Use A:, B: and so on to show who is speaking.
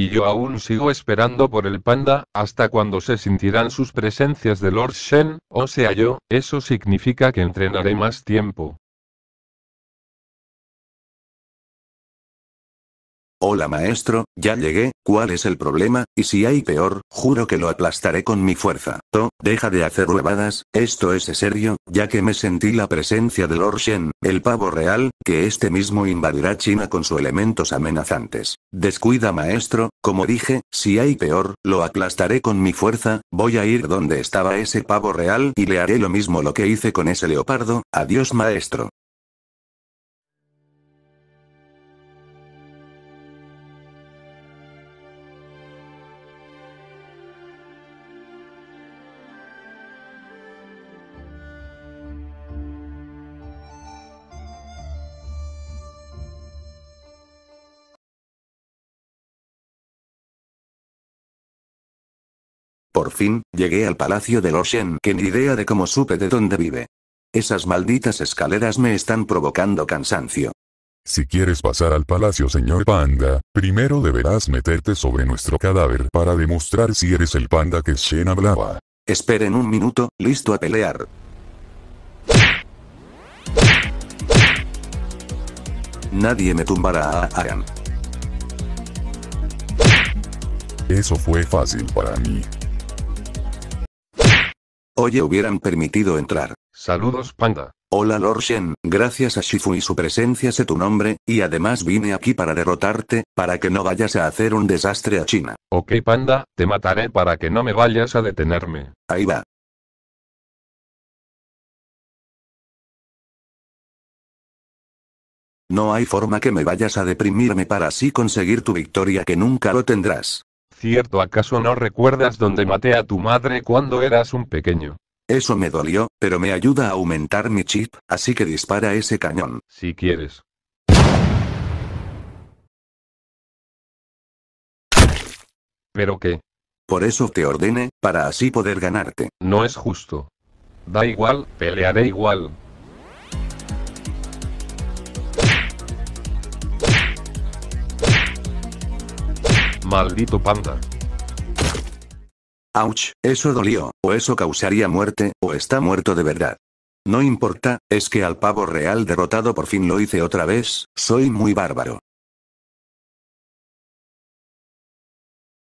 A: Y yo aún sigo esperando por el panda, hasta
B: cuando se sentirán sus presencias de Lord Shen, o sea yo, eso significa que entrenaré
A: más tiempo, Hola maestro, ya llegué, ¿cuál es el problema? Y si hay peor, juro que lo
C: aplastaré con mi fuerza. To, deja de hacer huevadas, esto es serio, ya que me sentí la presencia de Lord Shen, el pavo real, que este mismo invadirá China con sus elementos amenazantes. Descuida maestro, como dije, si hay peor, lo aplastaré con mi fuerza, voy a ir donde estaba ese pavo real y le haré lo mismo lo que hice con ese leopardo, adiós maestro.
A: Por fin, llegué al palacio de los Shen que ni idea de cómo supe de dónde vive. Esas
C: malditas escaleras me están provocando cansancio. Si quieres pasar al palacio señor panda, primero deberás meterte sobre nuestro cadáver para demostrar si eres el panda que Shen hablaba. Esperen un minuto, listo a pelear. Nadie me tumbará a Aran. Eso fue fácil para mí. Oye, hubieran permitido entrar. Saludos, panda. Hola Lord Shen, gracias a Shifu y su presencia sé tu nombre, y además vine aquí para derrotarte, para que no vayas a hacer un desastre a China.
B: Ok panda, te mataré para que no me
A: vayas a detenerme. Ahí va. No hay forma que me vayas a deprimirme
C: para así conseguir tu victoria que nunca lo tendrás. ¿Cierto acaso no recuerdas dónde maté a tu madre cuando eras un pequeño? Eso me dolió, pero me ayuda a aumentar mi chip, así que dispara ese cañón. Si quieres. ¿Pero qué? Por eso te ordené, para así poder ganarte. No es justo. Da igual,
B: pelearé igual.
C: Maldito panda. Ouch, eso dolió, o eso causaría muerte, o está muerto de verdad. No importa,
A: es que al pavo real derrotado por fin lo hice otra vez, soy muy bárbaro.